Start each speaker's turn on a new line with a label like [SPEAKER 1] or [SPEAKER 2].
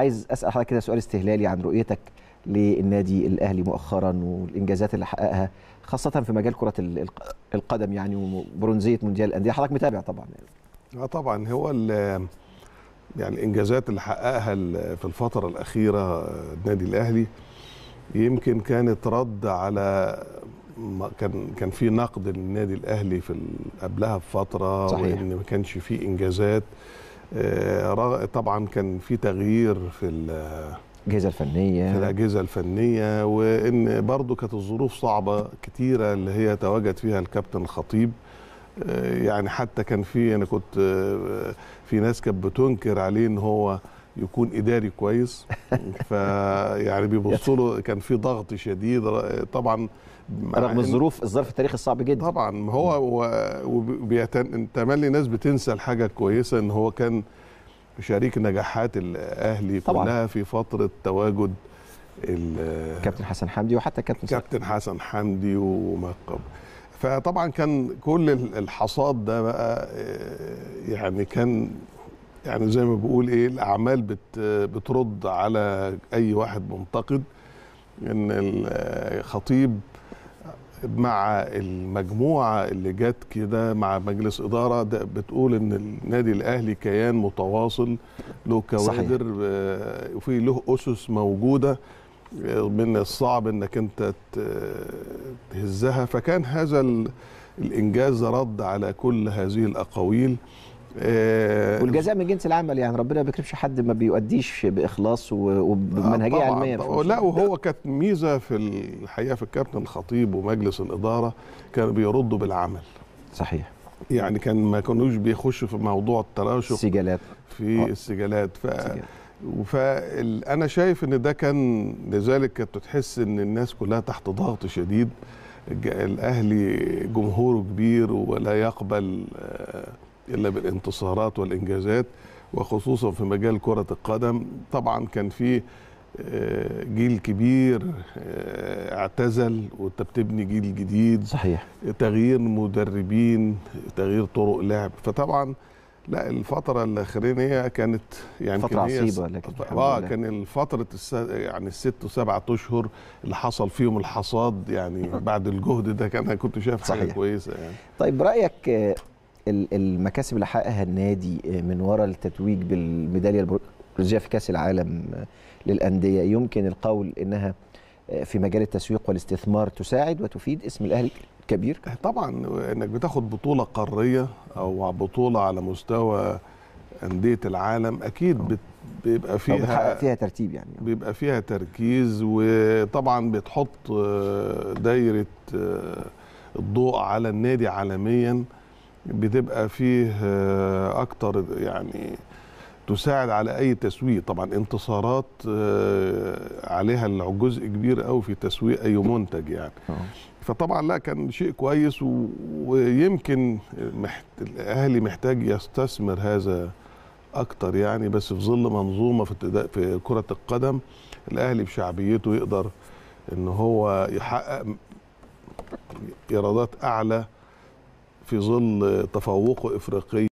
[SPEAKER 1] عايز اسال حضرتك كده سؤال استهلالي عن رؤيتك للنادي الاهلي مؤخرا والانجازات اللي حققها خاصه في مجال كره القدم يعني وبرونزيه مونديال الانديه حضرتك متابع طبعا يعني. اه طبعا هو يعني الانجازات اللي حققها في الفتره الاخيره النادي الاهلي يمكن كانت رد على كان كان في نقد للنادي الاهلي في قبلها بفتره صحيح. وان ما كانش في انجازات آه، طبعا كان في تغيير في الاجهزه الفنيه في الاجهزه الفنيه وان برضو كانت الظروف صعبه كتيره اللي هي تواجد فيها الكابتن الخطيب آه، يعني حتى كان في انا كنت آه، في ناس كانت بتنكر عليه ان هو يكون اداري كويس فيعني بيبصوا له كان في ضغط شديد طبعا رغم الظروف الظرف التاريخي الصعب جدا طبعا هو تملي ناس بتنسى الحاجه الكويسه ان هو كان شريك نجاحات الاهلي طبعا. كلها في فتره تواجد كابتن حسن حمدي وحتى كابتن كابتن حسن حمدي وما فطبعا كان كل الحصاد ده بقى آه، يعني كان يعني زي ما بقول ايه الاعمال بت بترد على اي واحد منتقد ان الخطيب مع المجموعه اللي جت كده مع مجلس اداره ده بتقول ان النادي الاهلي كيان متواصل له كوادر آه، وفي له اسس موجوده آه، من الصعب انك انت تهزها فكان هذا الانجاز رد على كل هذه الاقاويل آه، والجزاء من جنس العمل يعني ربنا ما بيكرمش حد ما بيؤديش باخلاص وبمنهجيه علميه لا وهو كانت ميزه في الحقيقه في الكابتن الخطيب ومجلس الاداره كانوا بيردوا بالعمل صحيح يعني كان ما كانوش بيخشوا في موضوع التراشق السجالات في آه. السجالات ف فانا شايف ان ده كان لذلك كنت تحس ان الناس كلها تحت ضغط شديد الاهلي جمهوره كبير ولا يقبل آه الا بالانتصارات والانجازات وخصوصا في مجال كره القدم طبعا كان في آه، جيل كبير آه، اعتزل وانت بتبني جيل جديد صحيح تغيير مدربين تغيير طرق لعب فطبعا لا الفتره الاخرانيه كانت يعني فتره عصيبه لكن اه كان فتره الس... يعني الست وسبعة اشهر اللي حصل فيهم الحصاد يعني بعد الجهد ده كان كنت شايف حاجه صحيح. كويسه يعني طيب رايك آه، المكاسب اللي حققها النادي آه، من وراء التتويج بالميداليه البرونزيه في كاس العالم آه، للانديه يمكن القول انها آه، في مجال التسويق والاستثمار تساعد وتفيد اسم الاهلي كبير طبعا انك بتاخد بطوله قاريه او بطوله على مستوى انديه العالم اكيد بت بيبقى فيها فيها ترتيب يعني بيبقى فيها تركيز وطبعا بتحط دايره الضوء على النادي عالميا بتبقى فيه آه، اكتر يعني تساعد على اي تسويق طبعا انتصارات آه، عليها جزء كبير قوي في تسويق اي منتج يعني آه. فطبعا لا كان شيء كويس ويمكن الاهلي محتاج يستثمر هذا اكتر يعني بس في ظل منظومه في في كره القدم الاهلي بشعبيته يقدر ان هو يحقق ايرادات اعلى في ظل تفوقه افريقيا